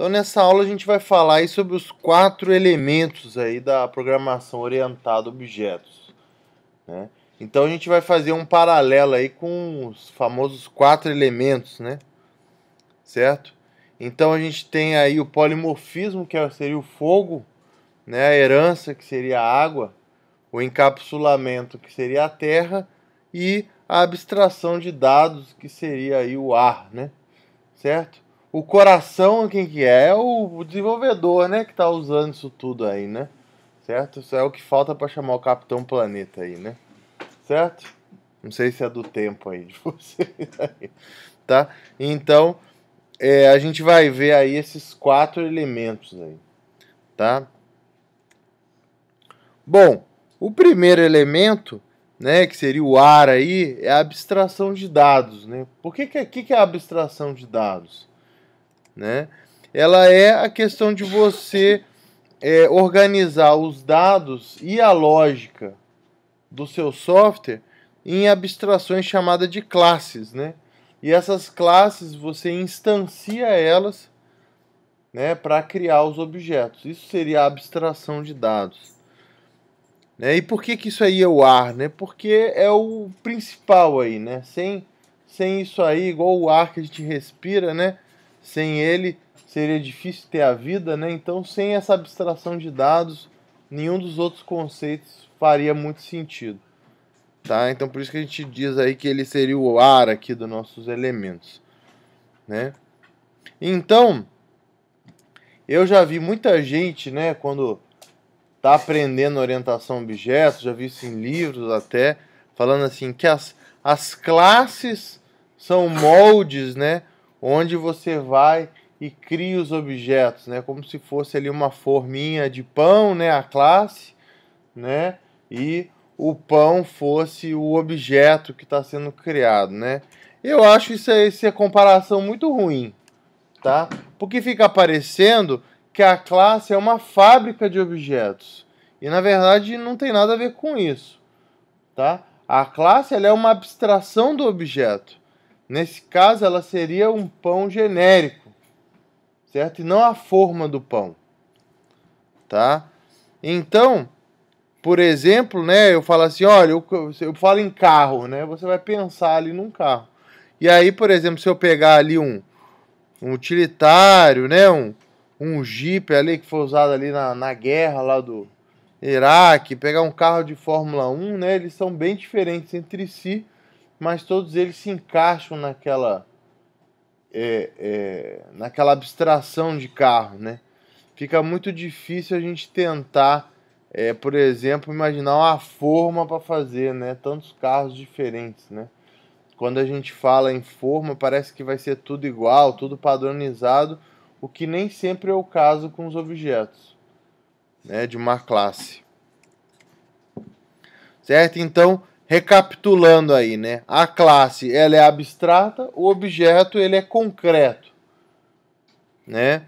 Então nessa aula a gente vai falar aí sobre os quatro elementos aí da programação orientada a objetos. Né? Então a gente vai fazer um paralelo aí com os famosos quatro elementos, né? Certo? Então a gente tem aí o polimorfismo, que é, seria o fogo, né? a herança, que seria a água, o encapsulamento, que seria a terra, e a abstração de dados, que seria aí o ar, né? Certo? o coração, quem que é? É o, desenvolvedor, né? Que tá usando isso tudo aí, né? Certo? Isso é o que falta para chamar o Capitão Planeta aí, né? Certo? Não sei se é do tempo aí de vocês tá? Então, é, a gente vai ver aí esses quatro elementos aí, tá? Bom, o primeiro elemento, né, que seria o ar aí, é a abstração de dados, né? Por que que, é, que, que é a abstração de dados? né? Ela é a questão de você é, organizar os dados e a lógica do seu software em abstrações chamadas de classes, né? E essas classes você instancia elas né, para criar os objetos. Isso seria a abstração de dados. Né? E por que, que isso aí é o ar? Né? Porque é o principal aí, né? Sem, sem isso aí, igual o ar que a gente respira, né? Sem ele seria difícil ter a vida, né? Então, sem essa abstração de dados, nenhum dos outros conceitos faria muito sentido. Tá? Então, por isso que a gente diz aí que ele seria o ar aqui dos nossos elementos, né? Então, eu já vi muita gente, né, quando tá aprendendo orientação a objetos, já vi isso em livros até, falando assim que as, as classes são moldes, né, onde você vai e cria os objetos, né? Como se fosse ali uma forminha de pão, né? A classe, né? E o pão fosse o objeto que está sendo criado, né? Eu acho isso é, isso é comparação muito ruim, tá? Porque fica parecendo que a classe é uma fábrica de objetos. E na verdade não tem nada a ver com isso, tá? A classe ela é uma abstração do objeto. Nesse caso, ela seria um pão genérico, certo? E não a forma do pão, tá? Então, por exemplo, né, eu falo assim, olha, eu, eu falo em carro, né? Você vai pensar ali num carro. E aí, por exemplo, se eu pegar ali um, um utilitário, né, um, um Jeep ali que foi usado ali na, na guerra lá do Iraque, pegar um carro de Fórmula 1, né, eles são bem diferentes entre si mas todos eles se encaixam naquela é, é, naquela abstração de carro, né? Fica muito difícil a gente tentar, é, por exemplo, imaginar uma forma para fazer, né? Tantos carros diferentes, né? Quando a gente fala em forma, parece que vai ser tudo igual, tudo padronizado, o que nem sempre é o caso com os objetos, né? De uma classe. Certo? Então, recapitulando aí, né? A classe ela é abstrata, o objeto ele é concreto, né?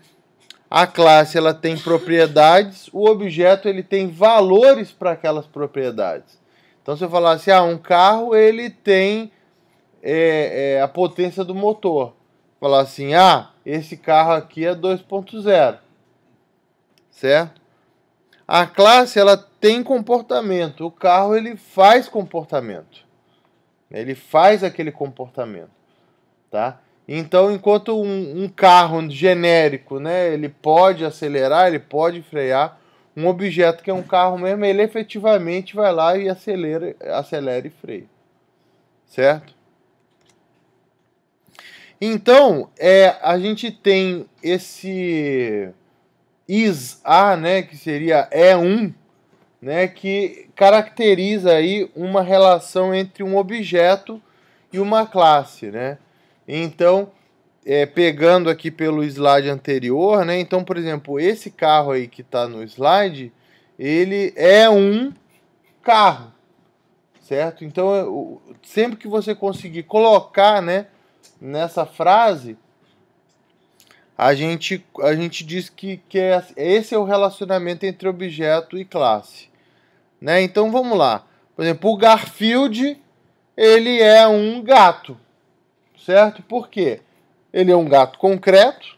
A classe ela tem propriedades, o objeto ele tem valores para aquelas propriedades. Então se eu falasse, assim, ah, um carro ele tem é, é, a potência do motor, falar assim, ah, esse carro aqui é 2.0, certo? A classe ela tem comportamento, o carro ele faz comportamento. Ele faz aquele comportamento, tá? Então, enquanto um, um carro genérico, né, ele pode acelerar, ele pode frear, um objeto que é um carro mesmo, ele efetivamente vai lá e acelera, acelera e freia. Certo? Então, é, a gente tem esse is a, né, que seria é um, né, que caracteriza aí uma relação entre um objeto e uma classe, né? Então, é, pegando aqui pelo slide anterior, né? Então, por exemplo, esse carro aí que está no slide, ele é um carro, certo? Então, sempre que você conseguir colocar, né, nessa frase, a gente, a gente diz que, que é, assim, esse é o relacionamento entre objeto e classe. Né? Então vamos lá. Por exemplo, o Garfield, ele é um gato, certo? Por quê? Ele é um gato concreto,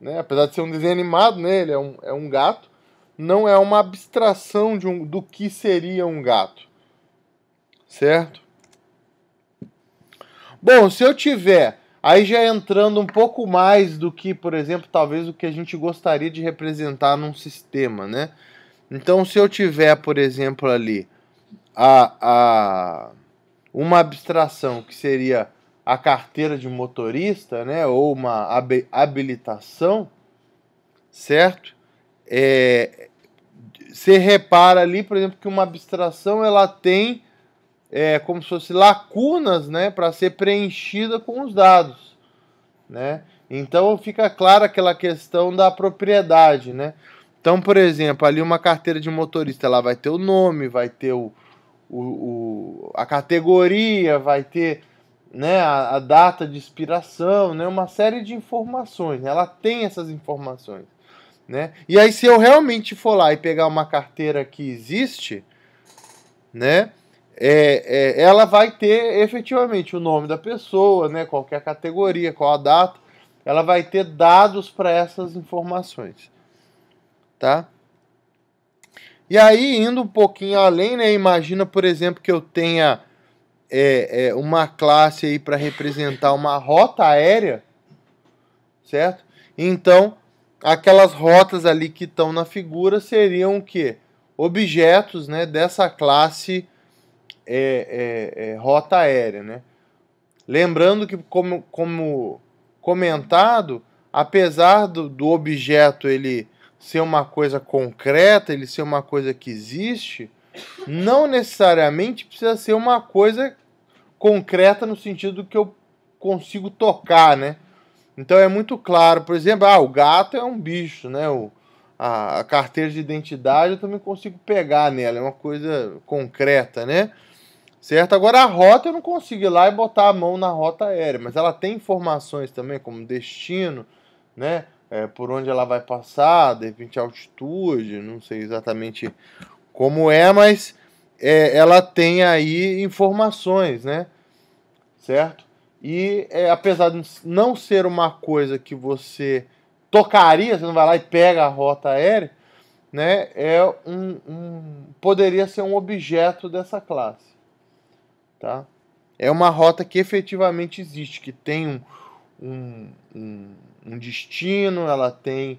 né? apesar de ser um desenho animado, né? ele é um, é um gato. Não é uma abstração de um, do que seria um gato, certo? Bom, se eu tiver Aí já entrando um pouco mais do que, por exemplo, talvez o que a gente gostaria de representar num sistema, né? Então, se eu tiver, por exemplo, ali a, a uma abstração que seria a carteira de motorista, né? Ou uma hab habilitação, certo? É, você repara ali, por exemplo, que uma abstração ela tem é, como se fosse lacunas né, para ser preenchida com os dados. Né? Então fica clara aquela questão da propriedade. Né? Então, por exemplo, ali uma carteira de motorista ela vai ter o nome, vai ter o, o, o a categoria, vai ter né, a, a, data de expiração, né, uma série de informações. Né? Ela tem essas informações. Né? E aí, se eu realmente for lá e pegar uma carteira que existe, né? é, é, ela vai ter efetivamente o nome da pessoa, né, qualquer categoria, qual a data, ela vai ter dados para essas informações, tá? E aí, indo um pouquinho além, né, imagina, por exemplo, que eu tenha é, é uma classe aí para representar uma rota aérea, certo? Então, aquelas rotas ali que estão na figura seriam o quê? Objetos né, dessa classe é, é, é, rota aérea, né? Lembrando que, como, como comentado, apesar do, do objeto ele ser uma coisa concreta, ele ser uma coisa que existe, não necessariamente precisa ser uma coisa concreta no sentido que eu consigo tocar, né? Então é muito claro, por exemplo, ah, o gato é um bicho, né? O, a, a carteira de identidade eu também consigo pegar nela, é uma coisa concreta, né? Certo? Agora a rota eu não consigo ir lá e botar a mão na rota aérea, mas ela tem informações também como destino, né? É, por onde ela vai passar, de repente altitude, não sei exatamente como é, mas é, ela tem aí informações, né? Certo? E é, apesar de não ser uma coisa que você tocaria, você não vai lá e pega a rota aérea, né? É um, um poderia ser um objeto dessa classe. Tá? É uma rota que efetivamente existe, que tem um, um, um, um destino, ela tem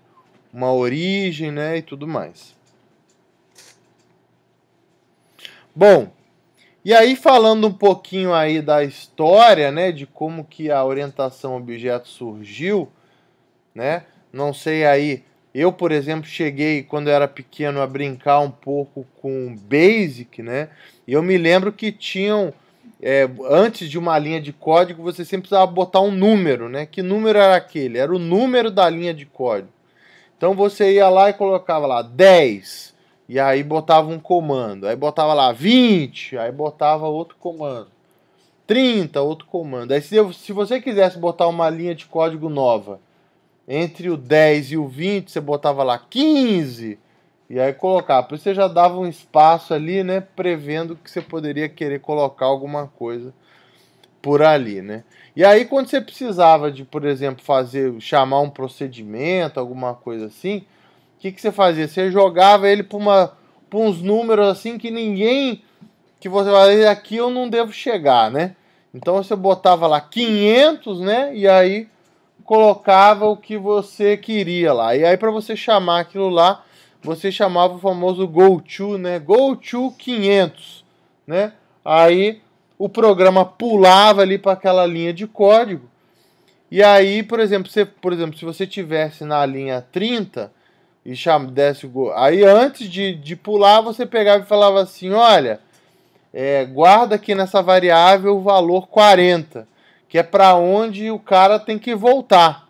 uma origem né, e tudo mais. Bom, e aí falando um pouquinho aí da história, né, de como que a orientação objeto surgiu, né? Não sei aí, eu, por exemplo, cheguei quando eu era pequeno a brincar um pouco com Basic, né? E eu me lembro que tinham é, antes de uma linha de código, você sempre precisava botar um número, né? Que número era aquele? Era o número da linha de código. Então você ia lá e colocava lá 10, e aí botava um comando. Aí botava lá 20, aí botava outro comando. 30, outro comando. Aí se, eu, se você quisesse botar uma linha de código nova, entre o 10 e o 20, você botava lá 15, e aí colocar. Por isso você já dava um espaço ali, né? Prevendo que você poderia querer colocar alguma coisa por ali, né? E aí quando você precisava de, por exemplo, fazer chamar um procedimento, alguma coisa assim, o que, que você fazia? Você jogava ele para uma uns números assim que ninguém que você vai aqui eu não devo chegar, né? Então você botava lá 500, né? E aí colocava o que você queria lá. E aí para você chamar aquilo lá, você chamava o famoso GoTo, né? GoTo 500, né? Aí o programa pulava ali para aquela linha de código. E aí, por exemplo, você, por exemplo, se você tivesse na linha 30 e desse o go, aí antes de, de pular, você pegava e falava assim: "Olha, é, guarda aqui nessa variável o valor 40, que é para onde o cara tem que voltar,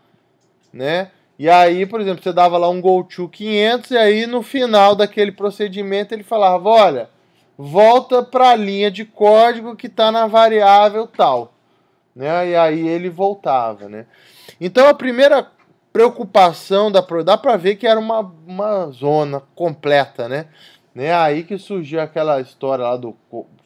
né? E aí, por exemplo, você dava lá um go to 500 e aí no final daquele procedimento ele falava, olha, volta para a linha de código que está na variável tal. Né? E aí ele voltava. Né? Então a primeira preocupação da Pro, dá para ver que era uma, uma zona completa, né? né? Aí que surgiu aquela história lá do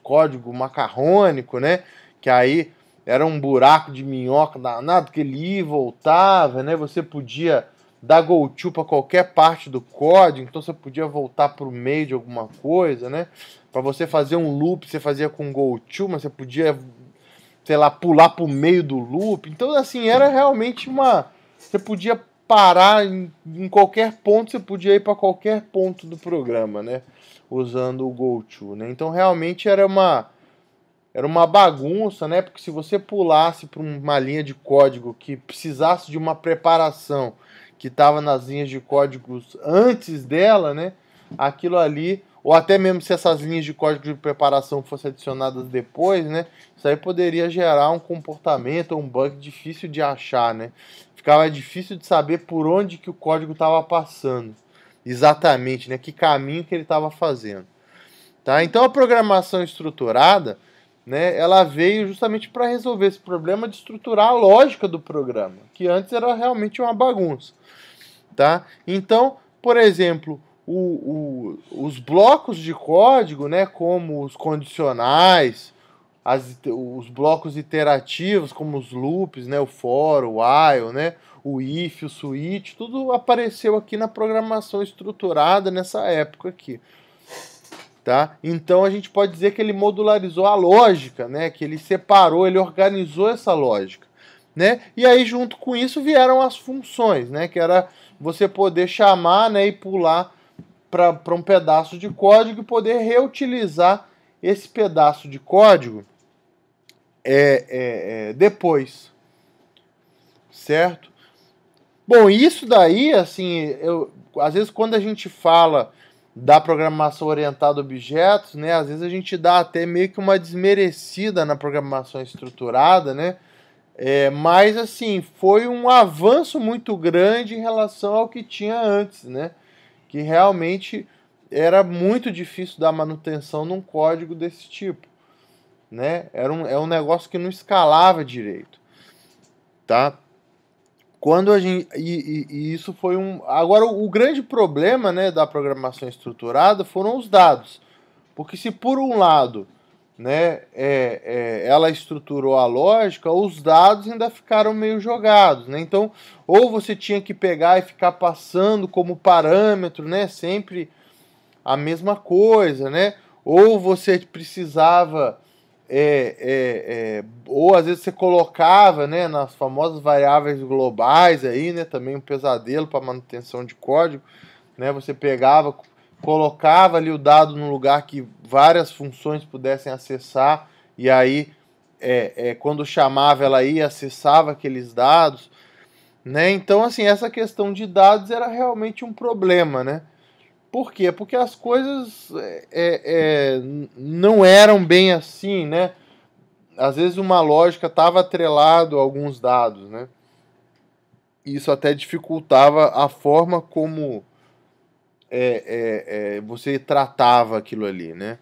código macarrônico, né? Que aí era um buraco de minhoca danado, que ele ia e voltava, né? Você podia dar go to para qualquer parte do código, então você podia voltar para o meio de alguma coisa, né? Para você fazer um loop, você fazia com go to, mas você podia, sei lá, pular para o meio do loop. Então, assim, era realmente uma. Você podia parar em, em qualquer ponto, você podia ir para qualquer ponto do programa, né? Usando o go to, né? Então, realmente era uma era uma bagunça, né? Porque se você pulasse para uma linha de código que precisasse de uma preparação que estava nas linhas de códigos antes dela, né? Aquilo ali, ou até mesmo se essas linhas de código de preparação fossem adicionadas depois, né? Isso aí poderia gerar um comportamento, um bug difícil de achar, né? Ficava difícil de saber por onde que o código estava passando, exatamente, né? Que caminho que ele estava fazendo. Tá? Então a programação estruturada né? Ela veio justamente para resolver esse problema de estruturar a lógica do programa, que antes era realmente uma bagunça. Tá? Então, por exemplo, o, o, os blocos de código, né, como os condicionais, as, os blocos iterativos, como os loops, né, o for, o while, né, o if, o switch, tudo apareceu aqui na programação estruturada nessa época aqui. Tá? Então a gente pode dizer que ele modularizou a lógica, né? que ele separou, ele organizou essa lógica. Né? E aí, junto com isso, vieram as funções, né? que era você poder chamar né? e pular para um pedaço de código e poder reutilizar esse pedaço de código é, é, é, depois. Certo? Bom, isso daí, assim, eu, às vezes quando a gente fala da programação orientada a objetos, né? Às vezes a gente dá até meio que uma desmerecida na programação estruturada, né? É, mas assim, foi um avanço muito grande em relação ao que tinha antes, né? Que realmente era muito difícil dar manutenção num código desse tipo, né? Era um, é um negócio que não escalava direito, tá? quando a gente e, e, e, isso foi um agora o, o, grande problema né da programação estruturada foram os dados porque se por um lado né é, é, ela estruturou a lógica os dados ainda ficaram meio jogados né então ou você tinha que pegar e ficar passando como parâmetro né sempre a mesma coisa né ou você precisava é, é, é, ou às vezes você colocava né, nas famosas variáveis globais aí, né, também um pesadelo para manutenção de código, né, você pegava, colocava ali o dado num lugar que várias funções pudessem acessar e aí é, é quando chamava ela ia acessava aqueles dados, né, então assim essa questão de dados era realmente um problema, né, por quê? Porque as coisas é, é, é, não eram bem assim, né? Às vezes uma lógica estava atrelada a alguns dados, né? Isso até dificultava a forma como é, é, é, você tratava aquilo ali, né?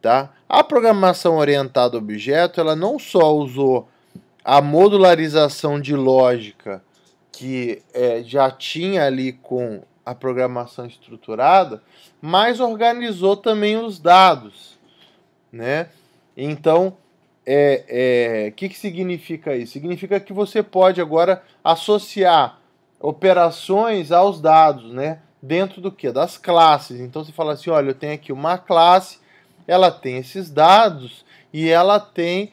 Tá? A programação orientada a objeto, ela não só usou a modularização de lógica que é, já tinha ali com a programação estruturada, mais organizou também os dados, né? Então, é, é, que, que significa isso? Significa que você pode agora associar operações aos dados, né? Dentro do que? Das classes. Então você fala assim: olha, eu tenho aqui uma classe, ela tem esses dados e ela tem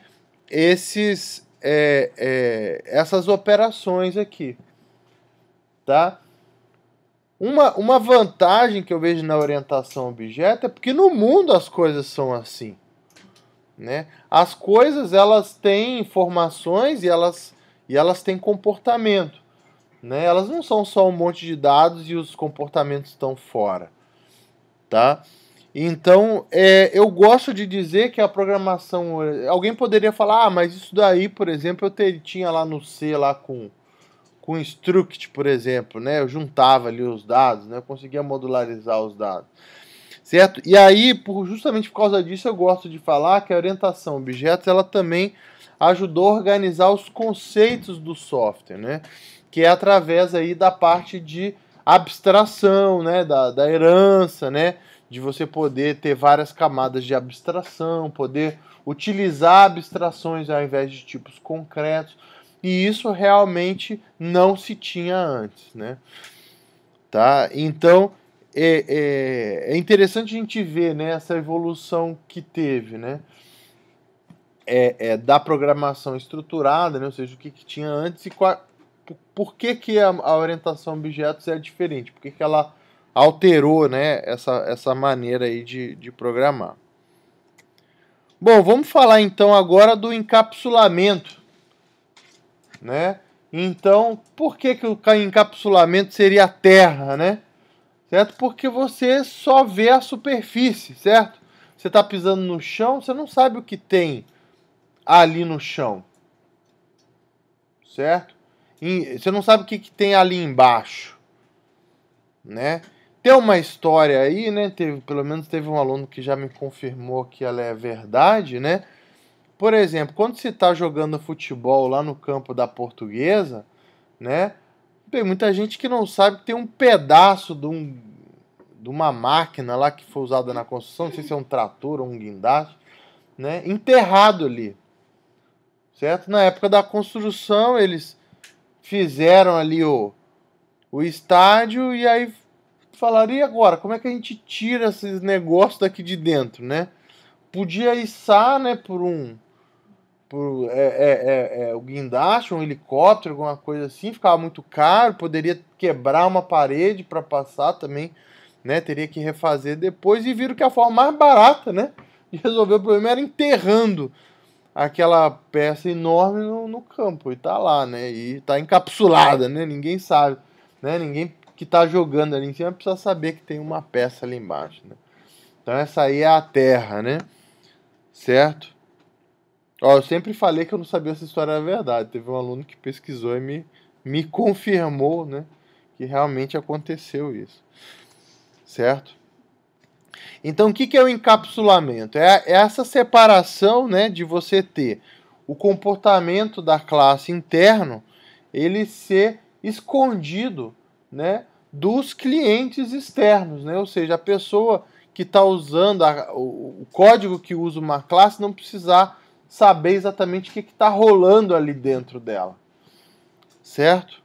esses, é, é, essas operações aqui, tá? Uma, uma vantagem que eu vejo na orientação objeto é porque no mundo as coisas são assim. Né? As coisas elas têm informações e elas, e elas têm comportamento. Né? Elas não são só um monte de dados e os comportamentos estão fora. Tá? Então, é, eu gosto de dizer que a programação. Alguém poderia falar, ah, mas isso daí, por exemplo, eu te tinha lá no C lá com com o Struct, por exemplo, né? Eu juntava ali os dados, né? Eu conseguia modularizar os dados. Certo? E aí, por, justamente por causa disso, eu gosto de falar que a orientação a objetos, ela também ajudou a organizar os conceitos do software, né? Que é através aí da parte de abstração, né? Da, da herança, né? De você poder ter várias camadas de abstração, poder utilizar abstrações ao invés de tipos concretos e isso realmente não se tinha antes, né? Tá? Então é, é, é interessante a gente ver né, essa evolução que teve, né? É, é da programação estruturada, né? ou seja, o que, que tinha antes e qual, por que, que a, a orientação a objetos é diferente, por que, que ela alterou né, essa, essa maneira aí de, de programar. Bom, vamos falar então agora do encapsulamento né? Então, por que, que o encapsulamento seria a Terra, né? Certo? Porque você só vê a superfície, certo? Você está pisando no chão, você não sabe o que tem ali no chão, certo? E você não sabe o que, que tem ali embaixo, né? Tem uma história aí, né? Teve, pelo menos teve um aluno que já me confirmou que ela é verdade, né? Por exemplo, quando você está jogando futebol lá no campo da portuguesa, né? Tem muita gente que não sabe que tem um pedaço de, um, de uma máquina lá que foi usada na construção, não sei se é um trator ou um guindaste, né? Enterrado ali. Certo? Na época da construção, eles fizeram ali o, o estádio e aí falaria e agora? Como é que a gente tira esses negócios daqui de dentro, né? Podia içar, né, por um por é, é, é, é, o guindaste, um helicóptero, alguma coisa assim, ficava muito caro, poderia quebrar uma parede para passar também, né? Teria que refazer depois e viram que a forma mais barata, né, de resolver o problema era enterrando aquela peça enorme no, no campo e tá lá, né? E tá encapsulada, né? Ninguém sabe, né? Ninguém que tá jogando ali em cima precisa saber que tem uma peça ali embaixo, né? Então essa aí é a terra, né? Certo? Ó, eu sempre falei que eu não sabia se a história era verdade. Teve um aluno que pesquisou e me, me confirmou, né? Que realmente aconteceu isso. Certo? Então, o que, que é o encapsulamento? É, é essa separação, né? De você ter o comportamento da classe interno, ele ser escondido, né? Dos clientes externos, né? Ou seja, a pessoa que está usando a, o, o código que usa uma classe não precisar saber exatamente o que está rolando ali dentro dela. Certo?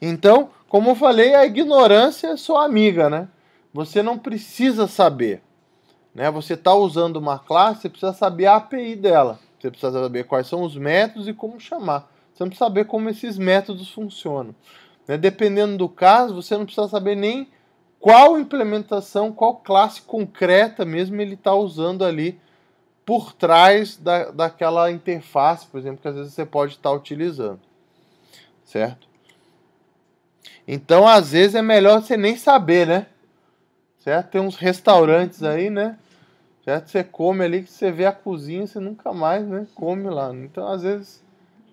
Então, como eu falei, a ignorância é sua amiga, né? Você não precisa saber. Né? Você está usando uma classe, você precisa saber a API dela. Você precisa saber quais são os métodos e como chamar. Você não precisa saber como esses métodos funcionam. Né? Dependendo do caso, você não precisa saber nem qual implementação, qual classe concreta mesmo ele está usando ali por trás da, daquela interface, por exemplo, que às vezes você pode estar tá utilizando, certo? Então, às vezes é melhor você nem saber, né? Certo? Tem uns restaurantes aí, né? Certo? Você come ali que você vê a cozinha, você nunca mais, né, come lá. Então, às vezes,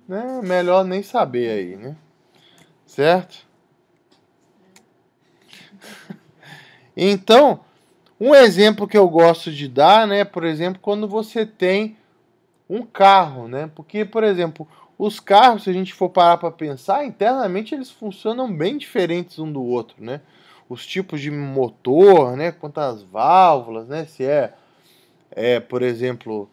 né, é melhor nem saber aí, né? Certo? Então, um exemplo que eu gosto de dar, né, por exemplo, quando você tem um carro, né? Porque, por exemplo, os carros, se a gente for parar para pensar, internamente eles funcionam bem diferentes um do outro, né? Os tipos de motor, né? Quantas válvulas, né? Se é, é por exemplo,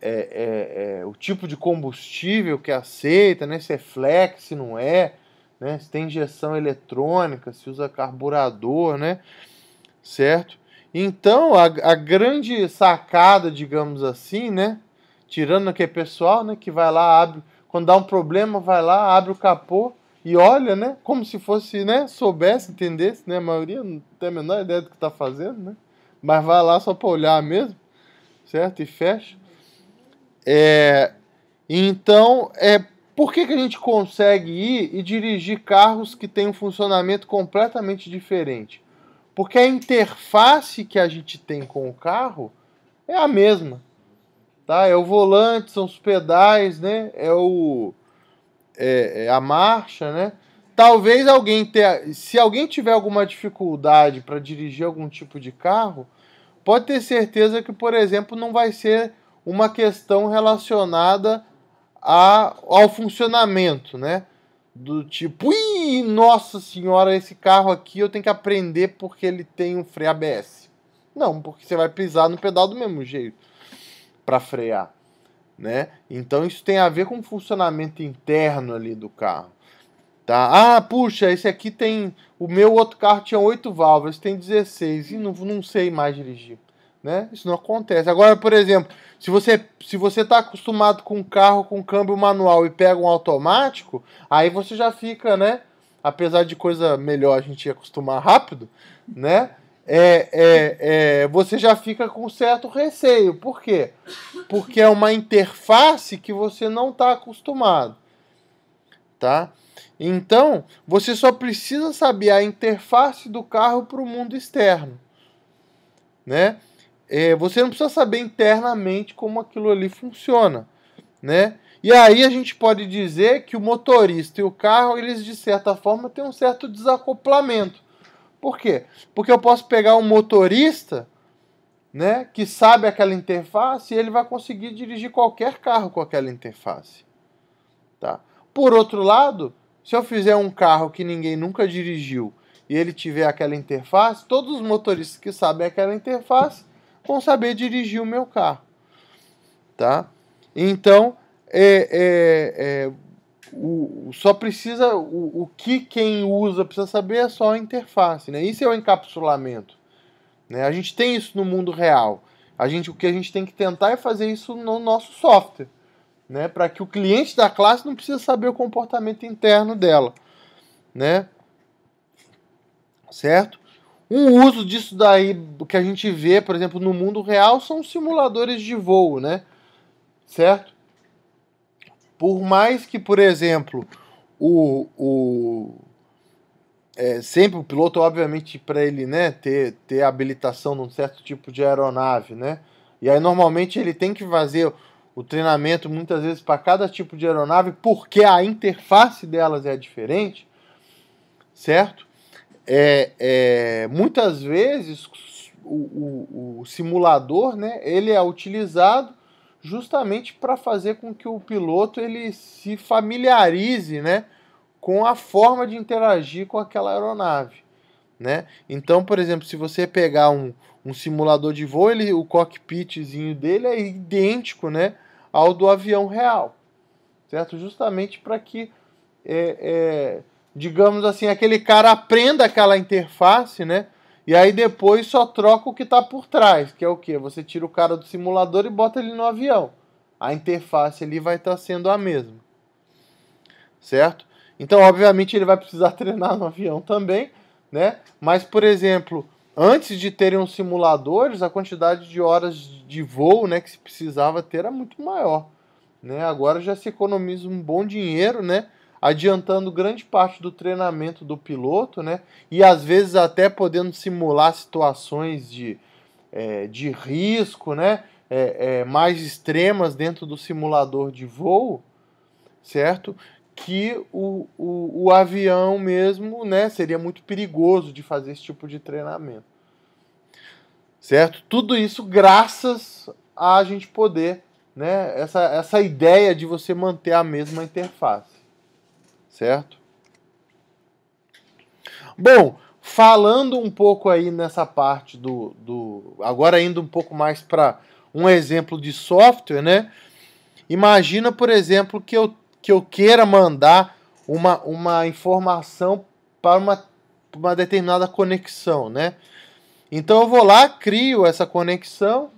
é, é, é, o tipo de combustível que aceita, né? Se é flex, se não é, né? Se tem injeção eletrônica, se usa carburador, né? Certo? Então, a, a grande sacada, digamos assim, né? Tirando que é pessoal, né? Que vai lá, abre. Quando dá um problema, vai lá, abre o capô e olha, né? Como se fosse, né? Soubesse, entendesse, né? A maioria não tem a menor ideia do que está fazendo, né? Mas vai lá só para olhar mesmo, certo? E fecha. É, então, é, por que, que a gente consegue ir e dirigir carros que têm um funcionamento completamente diferente? Porque a interface que a gente tem com o carro é a mesma. Tá? É o volante, são os pedais, né? É, o, é, é a marcha, né? Talvez alguém tenha. Se alguém tiver alguma dificuldade para dirigir algum tipo de carro, pode ter certeza que, por exemplo, não vai ser uma questão relacionada a, ao funcionamento, né? Do tipo, nossa senhora, esse carro aqui eu tenho que aprender porque ele tem um freio ABS. Não, porque você vai pisar no pedal do mesmo jeito para frear, né? Então isso tem a ver com o funcionamento interno ali do carro. Tá? Ah, puxa, esse aqui tem. O meu outro carro tinha 8 válvulas, tem 16. E não, não sei mais dirigir. Né? Isso não acontece. Agora, por exemplo, se você se você está acostumado com um carro com câmbio manual e pega um automático, aí você já fica, né? apesar de coisa melhor a gente acostumar rápido, né? É, é, é, você já fica com certo receio. Por quê? Porque é uma interface que você não está acostumado. Tá? Então, você só precisa saber a interface do carro para o mundo externo. Né? É, você não precisa saber internamente como aquilo ali funciona. Né? E aí a gente pode dizer que o motorista e o carro, eles de certa forma têm um certo desacoplamento. Por quê? Porque eu posso pegar um motorista, né, que sabe aquela interface e ele vai conseguir dirigir qualquer carro com aquela interface. Tá? Por outro lado, se eu fizer um carro que ninguém nunca dirigiu e ele tiver aquela interface, todos os motoristas que sabem aquela interface vão saber dirigir o meu carro, tá? Então, é, é, é o, só precisa o, o, que quem usa precisa saber é só a interface, né? Isso é o encapsulamento, né? A gente tem isso no mundo real. A gente o que a gente tem que tentar é fazer isso no nosso software, né? Para que o cliente da classe não precise saber o comportamento interno dela, né? Certo? Um uso disso daí que a gente vê, por exemplo, no mundo real são simuladores de voo, né? Certo? Por mais que, por exemplo, o, o é, sempre o piloto, obviamente, para ele né, ter, ter habilitação de um certo tipo de aeronave, né? E aí normalmente ele tem que fazer o treinamento muitas vezes para cada tipo de aeronave, porque a interface delas é diferente, certo? É, é, muitas vezes o, o, o simulador né, ele é utilizado justamente para fazer com que o piloto ele se familiarize, né, com a forma de interagir com aquela aeronave, né? Então, por exemplo, se você pegar um, um simulador de voo, ele, o cockpitzinho dele é idêntico, né, ao do avião real, certo? Justamente para que, é, é, digamos assim, aquele cara aprenda aquela interface, né? E aí depois só troca o que está por trás, que é o que? Você tira o cara do simulador e bota ele no avião. A interface ali vai estar tá sendo a mesma. Certo? Então, obviamente, ele vai precisar treinar no avião também, né? Mas, por exemplo, antes de terem os simuladores, a quantidade de horas de voo, né, que se precisava ter era muito maior, né? Agora já se economiza um bom dinheiro, né? adiantando grande parte do treinamento do piloto, né? E às vezes até podendo simular situações de, é, de risco, né? É, é, mais extremas dentro do simulador de voo, certo? Que o, o, o avião mesmo, né? Seria muito perigoso de fazer esse tipo de treinamento, certo? Tudo isso graças a gente poder, né? Essa, essa ideia de você manter a mesma interface certo? Bom, falando um pouco aí nessa parte do. do agora indo um pouco mais para um exemplo de software, né? Imagina, por exemplo, que eu, que eu queira mandar uma, uma informação para uma, uma determinada conexão, né? Então eu vou lá, crio essa conexão,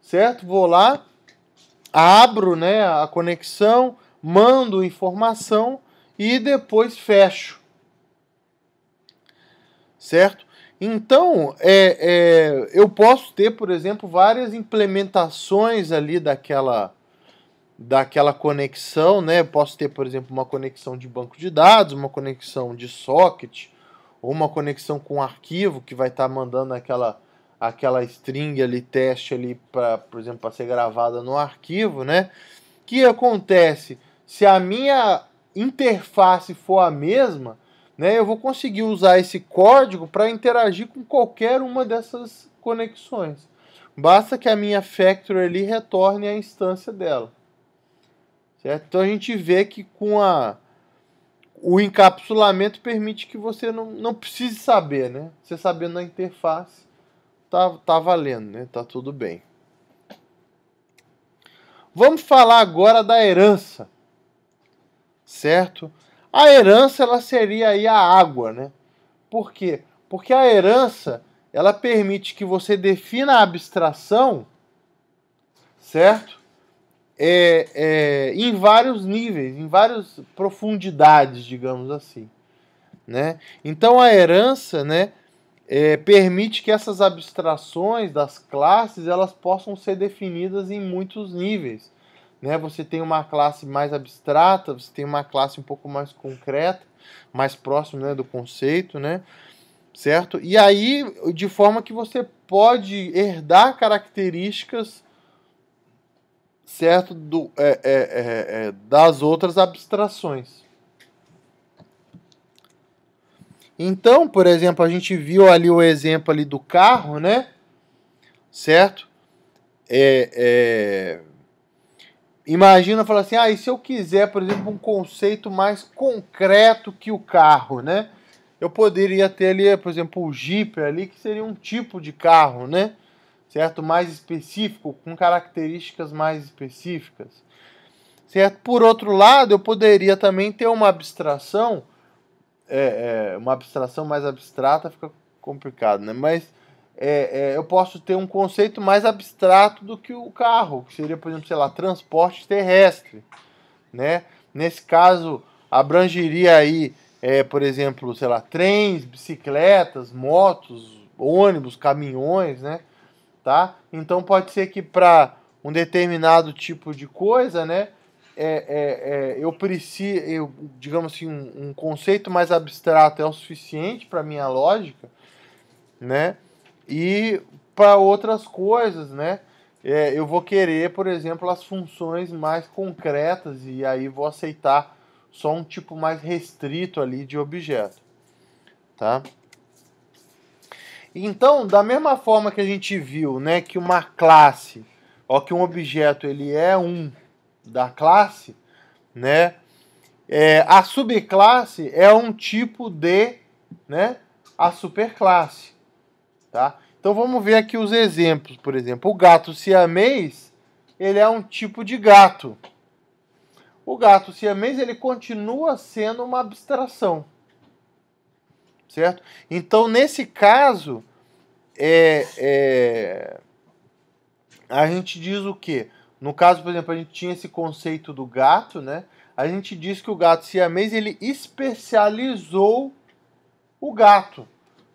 certo? Vou lá, abro né, a conexão, mando informação e depois fecho. Certo? Então, é, é, eu posso ter, por exemplo, várias implementações ali daquela, daquela conexão, né? Eu posso ter, por exemplo, uma conexão de banco de dados, uma conexão de socket, ou uma conexão com um arquivo que vai estar tá mandando aquela, aquela string ali, teste ali, pra, por exemplo, para ser gravada no arquivo, né? O que acontece? Se a minha interface for a mesma, né, eu vou conseguir usar esse código para interagir com qualquer uma dessas conexões. Basta que a minha factory ali retorne a instância dela. Certo? Então a gente vê que com a o encapsulamento permite que você não, não precise saber, né? Você sabendo a interface, tá, tá valendo, né? Tá tudo bem. Vamos falar agora da herança certo? A herança ela seria aí a água, né? Por quê? Porque a herança ela permite que você defina a abstração, certo? É, é, em vários níveis, em várias profundidades, digamos assim. Né? Então a herança né, é, permite que essas abstrações das classes elas possam ser definidas em muitos níveis né? Você tem uma classe mais abstrata, você tem uma classe um pouco mais concreta, mais próximo, né, do conceito, né? Certo? E aí, de forma que você pode herdar características certo do, é, é, é, é das outras abstrações. Então, por exemplo, a gente viu ali o exemplo ali do carro, né? Certo? É, é imagina falar assim, ah, e se eu quiser, por exemplo, um conceito mais concreto que o carro, né? Eu poderia ter ali, por exemplo, o Jeep ali, que seria um tipo de carro, né? Certo? Mais específico, com características mais específicas. Certo? Por outro lado, eu poderia também ter uma abstração, é, é, uma abstração mais abstrata, fica complicado, né? Mas é, é, eu posso ter um conceito mais abstrato do que o carro, que seria, por exemplo, sei lá, transporte terrestre, né? Nesse caso, abrangeria aí, é, por exemplo, sei lá, trens, bicicletas, motos, ônibus, caminhões, né? Tá? Então pode ser que para um determinado tipo de coisa, né? É, é, é, eu preciso, eu, digamos assim, um, um conceito mais abstrato é o suficiente para minha lógica, né? E para outras coisas, né? É, eu vou querer, por exemplo, as funções mais concretas e aí vou aceitar só um tipo mais restrito ali de objeto, tá? Então, da mesma forma que a gente viu, né, que uma classe, ó, que um objeto ele é um da classe, né? É, a subclasse é um tipo de, né, a superclasse. Tá? Então vamos ver aqui os exemplos, por exemplo. O gato siamês, ele é um tipo de gato. O gato siamês, ele continua sendo uma abstração. Certo? Então, nesse caso, é, é, a gente diz o quê? No caso, por exemplo, a gente tinha esse conceito do gato, né? A gente diz que o gato siamês, ele especializou o gato,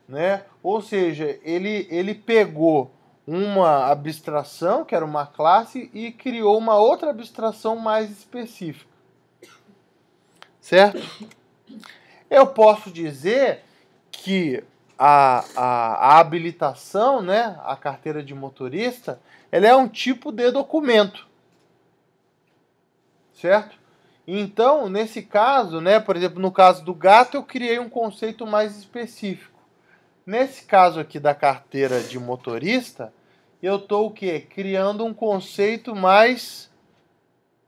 né? Ou seja, ele, ele pegou uma abstração, que era uma classe, e criou uma outra abstração mais específica. Certo? Eu posso dizer que a, a, a habilitação, né, a carteira de motorista, ela é um tipo de documento. Certo? Então, nesse caso, né, por exemplo, no caso do gato, eu criei um conceito mais específico. Nesse caso aqui da carteira de motorista, eu estou o quê? Criando um conceito mais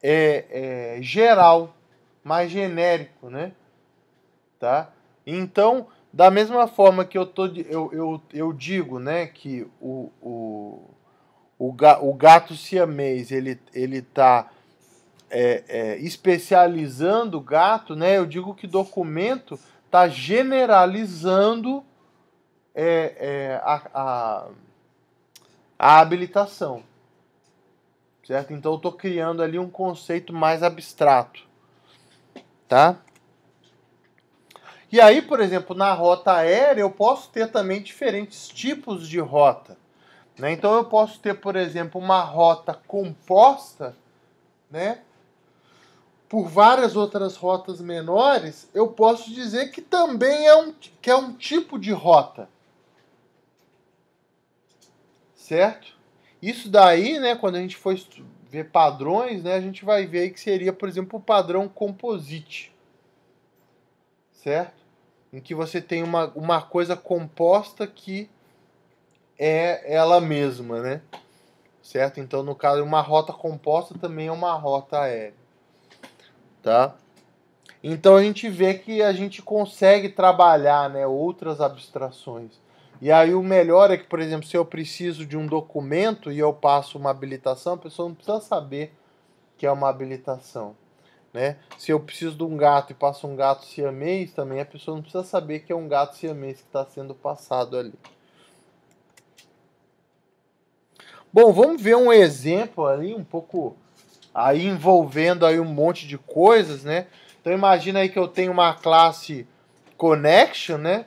é, é, geral, mais genérico, né? Tá? Então, da mesma forma que eu, tô, eu, eu, eu digo né, que o, o, o, ga, o gato siamês ele ele está é, é, especializando o gato, né, eu digo que documento está generalizando é, é a, a, a habilitação. Certo? Então eu estou criando ali um conceito mais abstrato. Tá? E aí, por exemplo, na rota aérea, eu posso ter também diferentes tipos de rota. Né? Então, eu posso ter, por exemplo, uma rota composta né? por várias outras rotas menores. Eu posso dizer que também é um, que é um tipo de rota certo? Isso daí, né, quando a gente for ver padrões, né, a gente vai ver que seria, por exemplo, o padrão composite, certo? Em que você tem uma, uma coisa composta que é ela mesma, né? Certo? Então, no caso, uma rota composta também é uma rota aérea, tá? Então, a gente vê que a gente consegue trabalhar, né, outras abstrações e aí o melhor é que, por exemplo, se eu preciso de um documento e eu passo uma habilitação, a pessoa não precisa saber que é uma habilitação. Né? Se eu preciso de um gato e passo um gato siamês, também a pessoa não precisa saber que é um gato siamês que está sendo passado ali. Bom, vamos ver um exemplo ali, um pouco aí envolvendo aí um monte de coisas, né? Então imagina aí que eu tenho uma classe connection, né?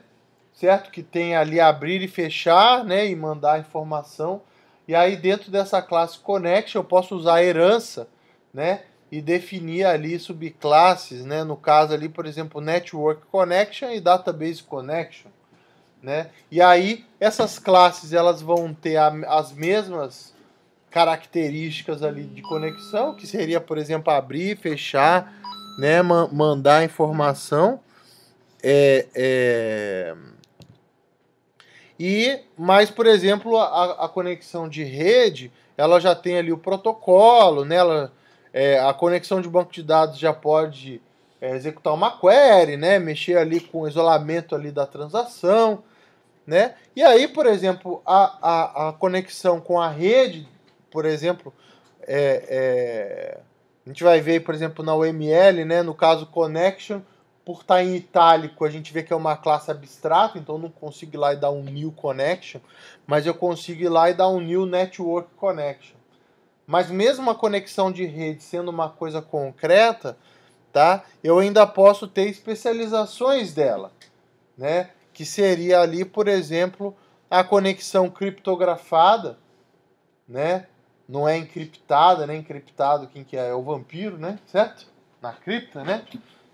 certo? Que tem ali abrir e fechar, né? E mandar informação. E aí dentro dessa classe connection eu posso usar herança, né? E definir ali subclasses, né? No caso ali, por exemplo, network connection e database connection, né? E aí essas classes elas vão ter a, as mesmas características ali de conexão, que seria, por exemplo, abrir, fechar, né, mandar informação. É, é, e, mas, por exemplo, a, a conexão de rede, ela já tem ali o protocolo, né? Ela, é, a conexão de banco de dados já pode é, executar uma query, né? Mexer ali com o isolamento ali da transação, né? E aí, por exemplo, a, a, a conexão com a rede, por exemplo, é, é, a gente vai ver, por exemplo, na UML, né? No caso, connection por estar tá em itálico, a gente vê que é uma classe abstrata, então não consigo ir lá e dar um new connection, mas eu consigo ir lá e dar um new network connection. Mas mesmo a conexão de rede sendo uma coisa concreta, tá? Eu ainda posso ter especializações dela, né? Que seria ali, por exemplo, a conexão criptografada, né? Não é encriptada, né? Encriptado quem que é? É o vampiro, né? Certo? Na cripta, né?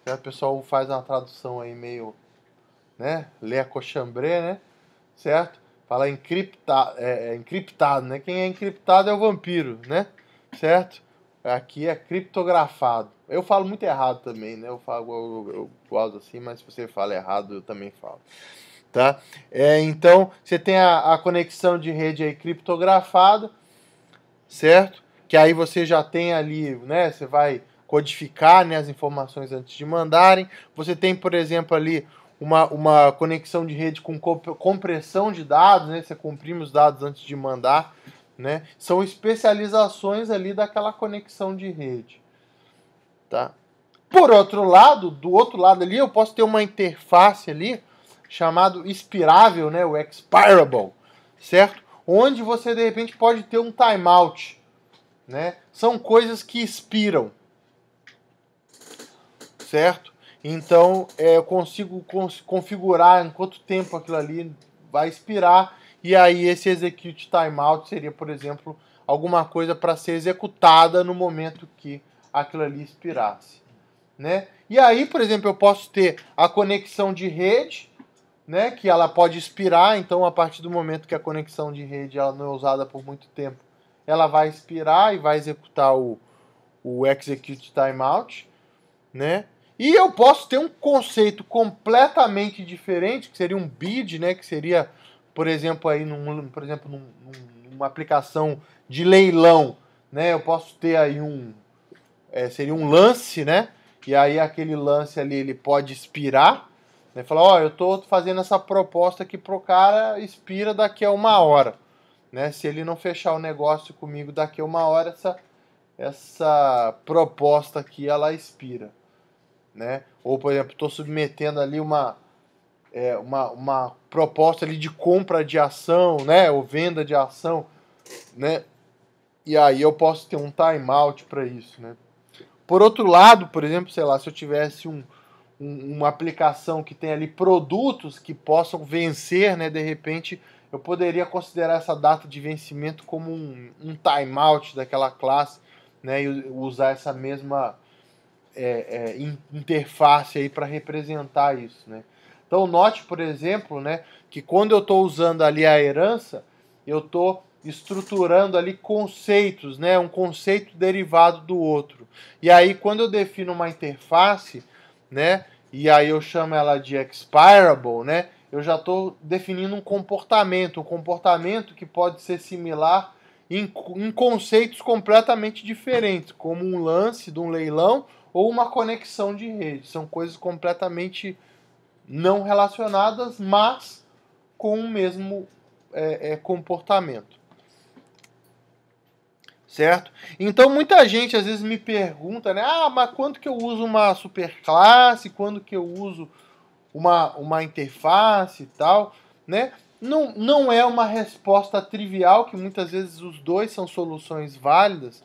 O pessoal faz uma tradução aí meio, né? a cochambré, né? Certo? Fala encripta, é, é, encriptado, né? Quem é encriptado é o vampiro, né? Certo? Aqui é criptografado. Eu falo muito errado também, né? Eu falo, eu, eu gosto assim, mas se você fala errado, eu também falo. Tá? É, então, você tem a, a conexão de rede aí criptografada, certo? Que aí você já tem ali, né? Você vai codificar né, as informações antes de mandarem. Você tem, por exemplo, ali uma, uma conexão de rede com compressão de dados, né? Você comprime os dados antes de mandar, né? São especializações ali daquela conexão de rede, tá? Por outro lado, do outro lado ali, eu posso ter uma interface ali chamado expirável, né? O expirable, certo? Onde você de repente pode ter um timeout, né? São coisas que expiram, certo. Então é, eu consigo configurar em quanto tempo aquilo ali vai expirar. E aí esse execute timeout seria, por exemplo, alguma coisa para ser executada no momento que aquilo ali expirasse. Né? E aí, por exemplo, eu posso ter a conexão de rede, né, que ela pode expirar, então a partir do momento que a conexão de rede ela não é usada por muito tempo, ela vai expirar e vai executar o, o execute timeout, né? E eu posso ter um conceito completamente diferente, que seria um bid, né, que seria, por exemplo, aí num, por exemplo, num, numa aplicação de leilão, né? Eu posso ter aí um é, seria um lance, né? E aí aquele lance ali ele pode expirar, né? Falar, ó, oh, eu tô fazendo essa proposta aqui pro cara, expira daqui a uma hora, né? Se ele não fechar o negócio comigo daqui a uma hora, essa essa proposta aqui ela expira né? Ou, por exemplo, estou submetendo ali uma, é, uma, uma proposta ali de compra de ação, né? Ou venda de ação, né? E aí eu posso ter um timeout para isso, né? Por outro lado, por exemplo, sei lá, se eu tivesse um, um, uma aplicação que tem ali produtos que possam vencer, né? De repente, eu poderia considerar essa data de vencimento como um, um timeout daquela classe, né? E usar essa mesma é, é interface aí para representar isso, né? Então note, por exemplo, né, que quando eu estou usando ali a herança, eu estou estruturando ali conceitos, né, um conceito derivado do outro. E aí quando eu defino uma interface, né, e aí eu chamo ela de expirable, né, eu já estou definindo um comportamento, um comportamento que pode ser similar em, em conceitos completamente diferentes, como um lance de um leilão ou uma conexão de rede. São coisas completamente não relacionadas, mas com o mesmo é, é, comportamento. Certo? Então muita gente às vezes me pergunta, né? Ah, mas quando que eu uso uma superclasse? Quando que eu uso uma, uma interface e tal, né? Não, não é uma resposta trivial, que muitas vezes os dois são soluções válidas,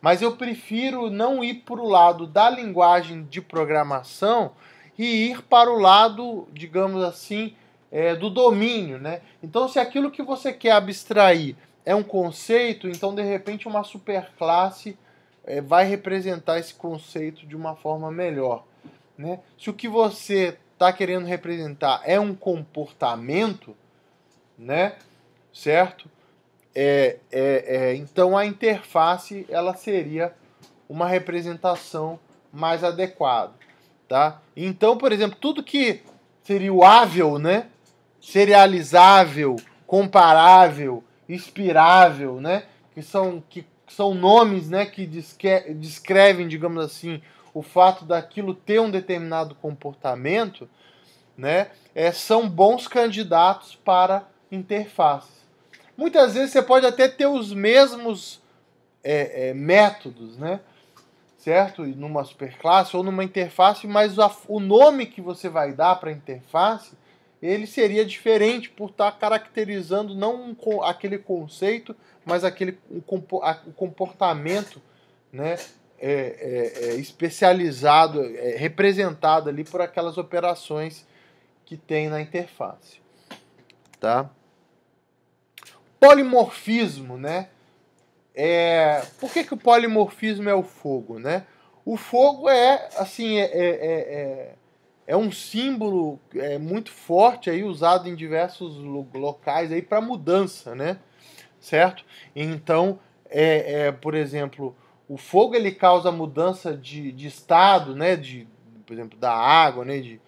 mas eu prefiro não ir para o lado da linguagem de programação e ir para o lado, digamos assim, é, do domínio. Né? Então, se aquilo que você quer abstrair é um conceito, então de repente uma superclasse é, vai representar esse conceito de uma forma melhor. Né? Se o que você está querendo representar é um comportamento, né? certo? É, é, é, então a interface ela seria uma representação mais adequada, tá? Então, por exemplo, tudo que seria o né? Serializável, comparável, inspirável, né? Que são, que, são nomes, né? Que descrevem, digamos assim, o fato daquilo ter um determinado comportamento, né? É, são bons candidatos para interfaces. Muitas vezes você pode até ter os mesmos é, é, métodos, né? Certo? Numa superclasse ou numa interface, mas a, o nome que você vai dar para a interface ele seria diferente por estar tá caracterizando não um, aquele conceito, mas aquele o, comportamento, né? É, é, é especializado, é representado ali por aquelas operações que tem na interface, tá? polimorfismo, né? É, por que, que o polimorfismo é o fogo, né? O fogo é, assim, é, é, é, é um símbolo é, muito forte aí usado em diversos locais aí para mudança, né? Certo? Então, é, é, por exemplo, o fogo ele causa mudança de, de estado, né? De, por exemplo, da água, né? De,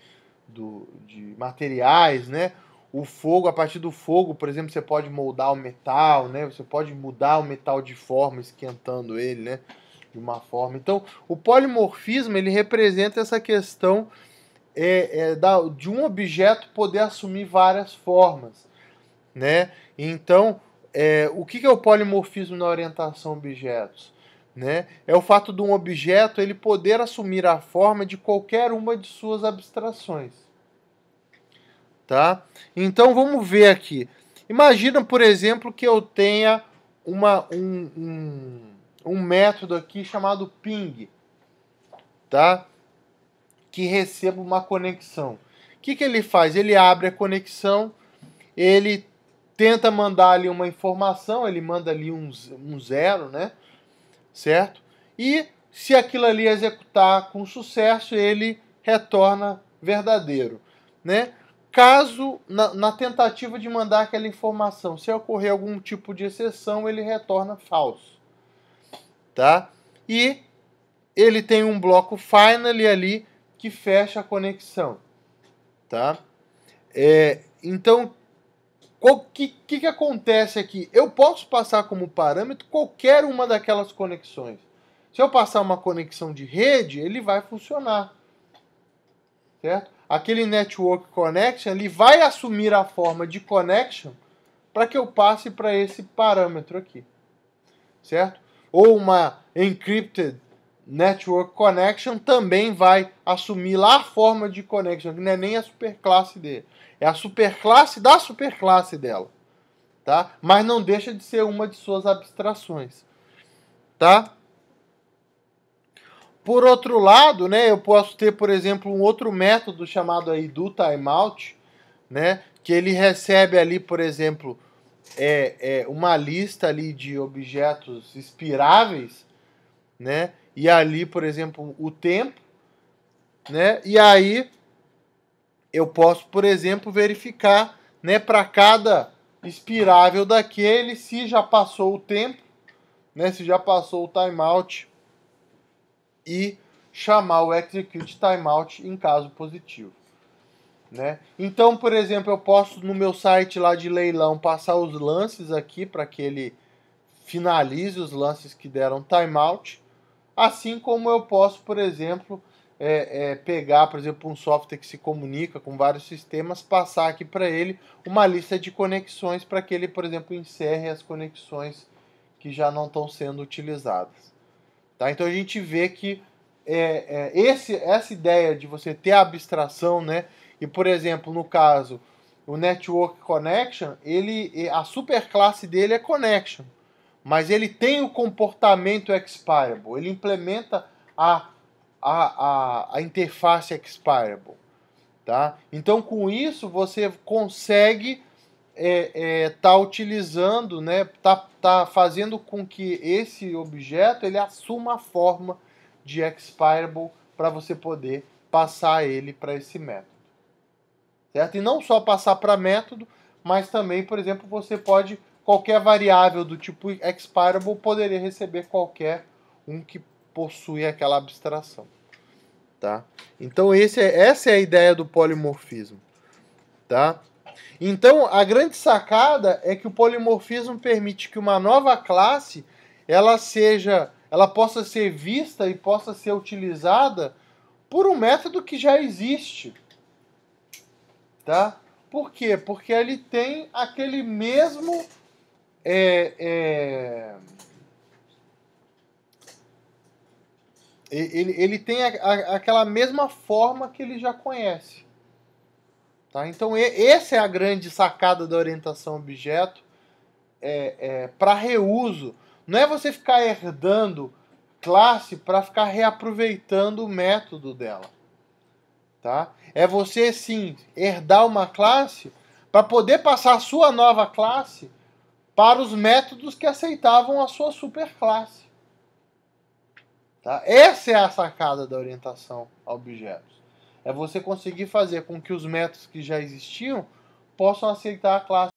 do, de materiais, né? o fogo, a partir do fogo, por exemplo, você pode moldar o metal, né? Você pode mudar o metal de forma esquentando ele, né? De uma forma. Então, o polimorfismo ele representa essa questão é, é, da, de um objeto poder assumir várias formas, né? Então, é, o que é o polimorfismo na orientação a objetos? Né? É o fato de um objeto ele poder assumir a forma de qualquer uma de suas abstrações tá? Então vamos ver aqui. Imagina, por exemplo, que eu tenha uma, um, um, um método aqui chamado ping, tá? Que receba uma conexão. O que, que ele faz? Ele abre a conexão, ele tenta mandar ali uma informação, ele manda ali um, um zero, né? Certo? E se aquilo ali executar com sucesso, ele retorna verdadeiro, né? Caso, na, na, tentativa de mandar aquela informação, se ocorrer algum tipo de exceção, ele retorna falso. Tá? E ele tem um bloco finally ali que fecha a conexão. Tá? É, então, o que, que, que acontece aqui? Eu posso passar como parâmetro qualquer uma daquelas conexões. Se eu passar uma conexão de rede, ele vai funcionar. Certo? aquele network connection ele vai assumir a forma de connection para que eu passe para esse parâmetro aqui, certo? Ou uma encrypted network connection também vai assumir lá a forma de connection, que não é nem a superclasse dele, é a superclasse da superclasse dela, tá? Mas não deixa de ser uma de suas abstrações, tá? Por outro lado, né, eu posso ter, por exemplo, um outro método chamado aí do timeout, né, que ele recebe ali, por exemplo, é, é uma lista ali de objetos expiráveis, né, e ali, por exemplo, o tempo, né, e aí eu posso, por exemplo, verificar, né, para cada expirável daquele se já passou o tempo, né, se já passou o timeout e chamar o execute timeout em caso positivo. Né? Então, por exemplo, eu posso no meu site lá de leilão passar os lances aqui para que ele finalize os lances que deram timeout, assim como eu posso, por exemplo, é, é, pegar, por exemplo, um software que se comunica com vários sistemas, passar aqui para ele uma lista de conexões para que ele, por exemplo, encerre as conexões que já não estão sendo utilizadas. Tá? Então a gente vê que é, é, esse, essa ideia de você ter a abstração, né? E por exemplo, no caso, o Network Connection, ele, a superclasse dele é Connection, mas ele tem o comportamento expirable, ele implementa a, a, a, a interface expirable. Tá? Então com isso você consegue está é, é, tá utilizando, né, tá, tá fazendo com que esse objeto ele assuma a forma de expirable para você poder passar ele para esse método. Certo? E não só passar para método, mas também, por exemplo, você pode qualquer variável do tipo expirable poderia receber qualquer um que possui aquela abstração, tá? Então esse é, essa é a ideia do polimorfismo, tá? Então, a grande sacada é que o polimorfismo permite que uma nova classe ela seja, ela possa ser vista e possa ser utilizada por um método que já existe. Tá? Por quê? Porque ele tem aquele mesmo é, é, ele, ele tem a, a, aquela mesma forma que ele já conhece. Tá? Então, essa é a grande sacada da orientação objeto é, é, para reuso. Não é você ficar herdando classe para ficar reaproveitando o método dela. Tá? É você, sim, herdar uma classe para poder passar a sua nova classe para os métodos que aceitavam a sua superclasse. Tá? Essa é a sacada da orientação a objetos. É você conseguir fazer com que os métodos que já existiam possam aceitar a classe